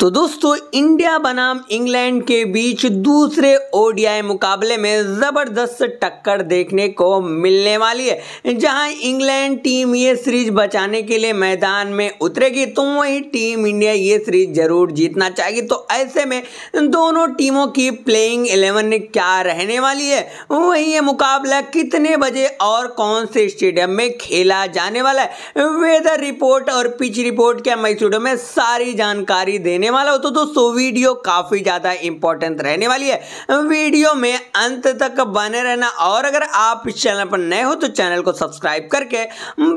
तो दोस्तों इंडिया बनाम इंग्लैंड के बीच दूसरे ओडीआई मुकाबले में ज़बरदस्त टक्कर देखने को मिलने वाली है जहां इंग्लैंड टीम ये सीरीज बचाने के लिए मैदान में उतरेगी तो वहीं टीम इंडिया ये सीरीज जरूर जीतना चाहेगी तो ऐसे में दोनों टीमों की प्लेइंग एलेवन क्या रहने वाली है वहीं ये मुकाबला कितने बजे और कौन से स्टेडियम में खेला जाने वाला है वेदर रिपोर्ट और पिच रिपोर्ट क्या मैसूडो में सारी जानकारी देने वाला हो तो दोस्तों वीडियो काफ़ी ज़्यादा इंपॉर्टेंट रहने वाली है वीडियो में अंत तक बने रहना और अगर आप इस चैनल पर नए हो तो चैनल को सब्सक्राइब करके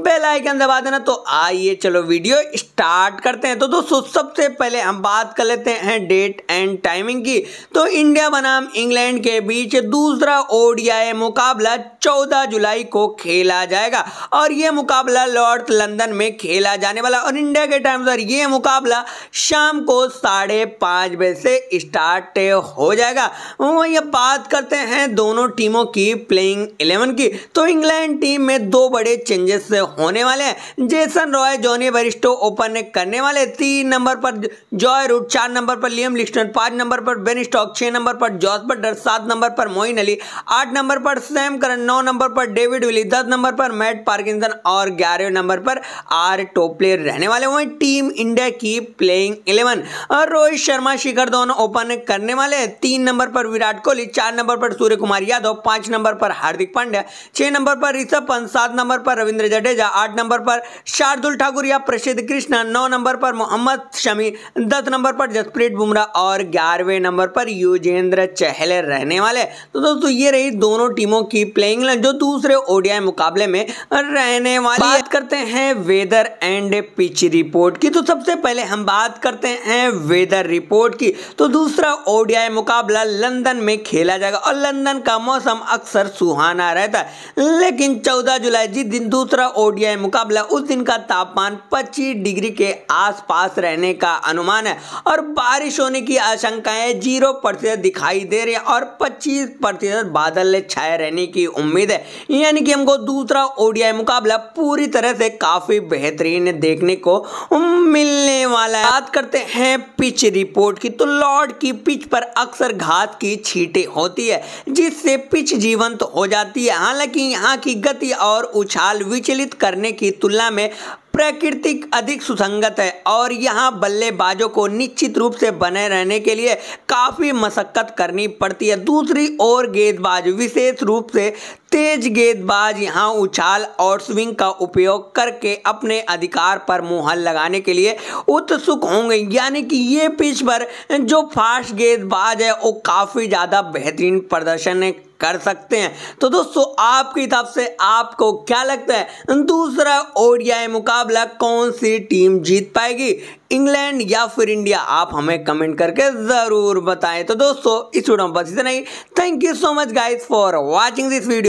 बेल आइकन दबा देना तो आइए चलो वीडियो स्टार्ट करते हैं तो दोस्तों सबसे पहले हम बात कर लेते हैं डेट एंड टाइमिंग की तो इंडिया बनाम इंग्लैंड के बीच दूसरा ओडीआई मुकाबला चौदह जुलाई को खेला जाएगा और यह मुकाबला लॉर्ड लंदन में खेला जाने वाला और इंडिया के टाइम पर यह मुकाबला शाम को साढ़े पाँच बजे से स्टार्ट हो जाएगा वही अब बात करते हैं दोनों टीमों की प्लेइंग इलेवन की तो इंग्लैंड टीम में दो बड़े चेंजेस होने वाले हैं Jason Roy Jonny Bairstow open करने वाले तीन नंबर पर जॉय रूट चार नंबर पर लियम लिस्टन पाँच नंबर पर बेन स्टॉक छः नंबर पर जॉस बटर सात नंबर पर मोइन अली आठ नंबर पर सैम करन नौ नंबर पर डेविड विली दस नंबर पर मैट पार्किंसन और ग्यारहवें नंबर पर आर टोपले रहने वाले वहीं टीम इंडिया की प्लेइंग इलेवन और रोहित शर्मा शिखर धवन ओपन करने वाले हैं तीन नंबर पर विराट कोहली चार नंबर पर सूर्य कुमार यादव पांच नंबर पर हार्दिक पांड्या छह नंबर पर ऋषभ पंत सात नंबर पर रविंद्र जडेजा आठ नंबर पर शार्दुल ठाकुर या प्रसिद्ध कृष्णा नौ नंबर पर मोहम्मद शमी दस नंबर पर जसप्रीत बुमराह और ग्यारहवें नंबर पर युजेंद्र चहल रहने वाले तो दोस्तों ये रही दोनों टीमों की प्लेइंग जो दूसरे ओडियाई मुकाबले में रहने वाले बात करते हैं वेदर एंड पिच रिपोर्ट की तो सबसे पहले हम बात करते हैं हैं वेदर रिपोर्ट की तो दूसरा ओडीआई मुकाबला लंदन में खेला जाएगा और लंदन का मौसम अक्सर सुहाना रहता है लेकिन 14 जुलाई जिस दिन दूसरा ओडीआई मुकाबला उस दिन का तापमान 25 डिग्री के आसपास रहने का अनुमान है और बारिश होने की आशंकाएं जीरो प्रतिशत दिखाई दे रही है और पच्चीस प्रतिशत बादल छाए रहने की उम्मीद है यानी कि हमको दूसरा ओडीआई मुकाबला पूरी तरह से काफी बेहतरीन देखने को मिलने वाला है बात करते हैं हैं पिच रिपोर्ट की तो लॉर्ड की पिच पर अक्सर घात की छीटें होती है जिससे पिच जीवंत तो हो जाती है हालांकि यहाँ की गति और उछाल विचलित करने की तुलना में प्राकृतिक अधिक सुसंगत है और यहाँ बल्लेबाजों को निश्चित रूप से बने रहने के लिए काफ़ी मशक्क़त करनी पड़ती है दूसरी ओर गेंदबाज विशेष रूप से तेज गेंदबाज यहाँ उछाल और स्विंग का उपयोग करके अपने अधिकार पर मुहर लगाने के लिए उत्सुक होंगे यानी कि ये पिच पर जो फास्ट गेंदबाज है वो काफ़ी ज़्यादा बेहतरीन प्रदर्शन कर सकते हैं तो दोस्तों आपकी तरफ से आपको क्या लगता है दूसरा ओडीआई मुकाबला कौन सी टीम जीत पाएगी इंग्लैंड या फिर इंडिया आप हमें कमेंट करके ज़रूर बताएं तो दोस्तों इस वीडियो में बस इतना ही thank you so much guys for watching this video